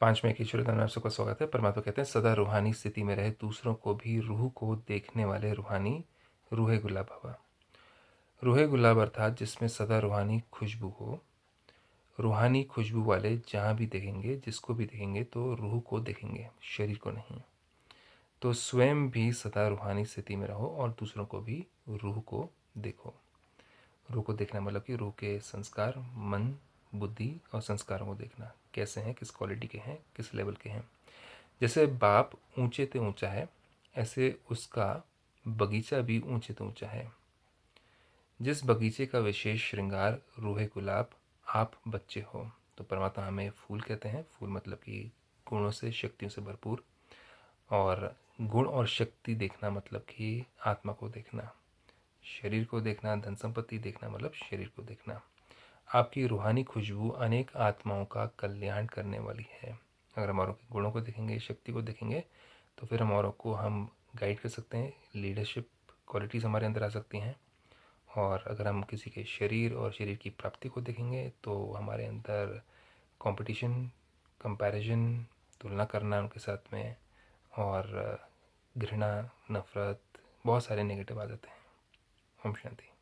पांचवें की शुरू में आप सबका स्वागत है परमात्मा कहते हैं सदा रूहानी स्थिति में रहे दूसरों को भी रूह को देखने वाले रूहानी रूहे गुलाब हवा रूहे गुलाब अर्थात जिसमें सदा रूहानी खुशबू हो रूहानी खुशबू वाले जहाँ भी देखेंगे जिसको भी देखेंगे तो रूह को देखेंगे शरीर को नहीं तो स्वयं भी सदा रूहानी स्थिति में रहो और दूसरों को भी रूह को देखो रूह को देखना मतलब कि रूह के संस्कार मन बुद्धि और संस्कारों को देखना कैसे हैं किस क्वालिटी के हैं किस लेवल के हैं जैसे बाप ऊंचे से ऊंचा है ऐसे उसका बगीचा भी ऊंचे से ऊंचा है जिस बगीचे का विशेष श्रृंगार रूहे गुलाब आप बच्चे हो तो परमात्मा हमें फूल कहते हैं फूल मतलब कि गुणों से शक्तियों से भरपूर और गुण और शक्ति देखना मतलब कि आत्मा को देखना शरीर को देखना धन संपत्ति देखना मतलब शरीर को देखना आपकी रूहानी खुशबू अनेक आत्माओं का कल्याण करने वाली है अगर हम औरों के गुणों को देखेंगे शक्ति को देखेंगे तो फिर हम औरों को हम गाइड कर सकते हैं लीडरशिप क्वालिटीज़ हमारे अंदर आ सकती हैं और अगर हम किसी के शरीर और शरीर की प्राप्ति को देखेंगे तो हमारे अंदर कंपटीशन कंपैरिजन तुलना करना उनके साथ में और घृणा नफ़रत बहुत सारे नेगेटिव आ जाते हैं ओम शांति